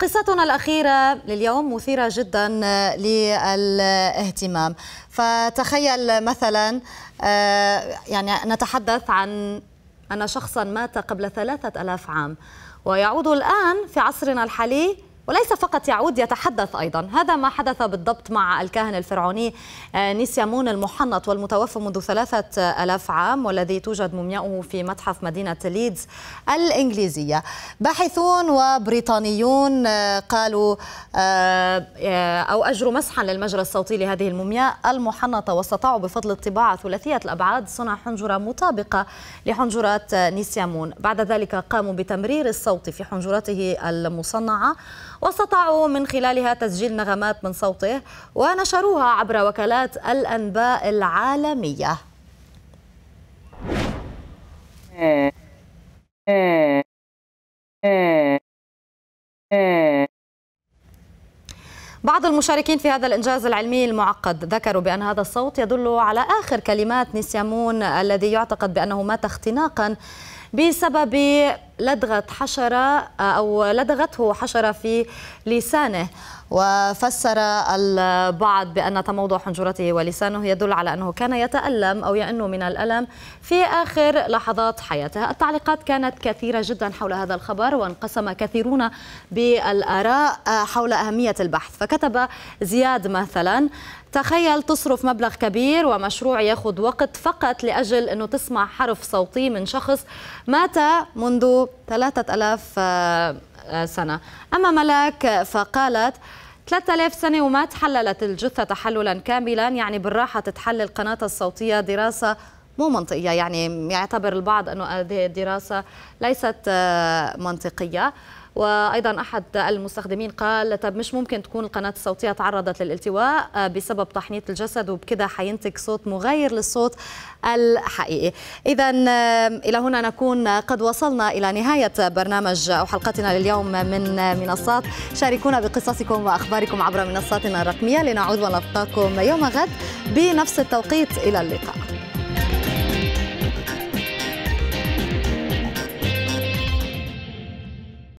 قصتنا الأخيرة لليوم مثيرة جدا للاهتمام فتخيل مثلا آه، يعني نتحدث عن أن شخصا مات قبل ثلاثة ألاف عام ويعود الآن في عصرنا الحالي وليس فقط يعود يتحدث أيضا هذا ما حدث بالضبط مع الكاهن الفرعوني آه، نيسيامون المحنط والمتوفى منذ ثلاثة ألاف عام والذي توجد مومياؤه في متحف مدينة ليدز الإنجليزية باحثون وبريطانيون آه، قالوا آه، أو أجروا مسحا للمجرى الصوتي لهذه المومياء المحنطة واستطاعوا بفضل الطباعة ثلاثية الأبعاد صنع حنجرة مطابقة لحنجرات نيسيامون بعد ذلك قاموا بتمرير الصوت في حنجرته المصنعة واستطاعوا من خلالها تسجيل نغمات من صوته ونشروها عبر وكالات الأنباء العالمية بعض المشاركين في هذا الإنجاز العلمي المعقد ذكروا بأن هذا الصوت يدل على آخر كلمات نسيامون الذي يعتقد بأنه مات اختناقا بسبب لدغت حشرة أو لدغته حشرة في لسانه وفسر البعض بأن تموضع حنجرته ولسانه يدل على أنه كان يتألم أو يأن من الألم في آخر لحظات حياته التعليقات كانت كثيرة جدا حول هذا الخبر وانقسم كثيرون بالآراء آه، حول أهمية البحث فكتب زياد مثلا تخيل تصرف مبلغ كبير ومشروع ياخذ وقت فقط لأجل أنه تسمع حرف صوتي من شخص مات منذ 3000 آه، سنة أما ملاك فقالت 3000 سنة وما تحللت الجثة تحللا كاملا يعني بالراحة تتحلل القناة الصوتية دراسة مو منطقية يعني يعتبر البعض أنه هذه الدراسة ليست آه، منطقية وايضا احد المستخدمين قال طب مش ممكن تكون القناه الصوتيه تعرضت للالتواء آه، بسبب تحنيط الجسد وبكذا حينتج صوت مغاير للصوت الحقيقي اذا آه، الى هنا نكون قد وصلنا الى نهايه برنامج او حلقتنا لليوم من منصات شاركونا بقصصكم واخباركم عبر منصاتنا الرقميه لنعود ونلقاكم يوم غد بنفس التوقيت الى اللقاء